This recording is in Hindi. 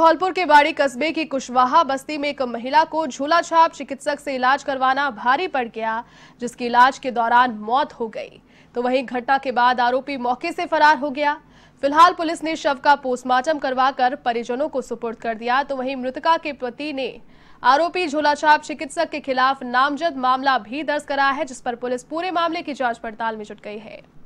धौलपुर के बाड़ी कस्बे की कुशवाहा बस्ती में एक महिला को झूला छाप चिकित्सक से इलाज करवाना भारी पड़ गया जिसकी इलाज के दौरान मौत हो गई तो वहीं घटना के बाद आरोपी मौके से फरार हो गया फिलहाल पुलिस ने शव का पोस्टमार्टम करवाकर परिजनों को सुपुर्द कर दिया तो वहीं मृतका के पति ने आरोपी झोलाछाप चिकित्सक के खिलाफ नामजद मामला भी दर्ज करा है जिस पर पुलिस पूरे मामले की जांच पड़ताल में जुट गई है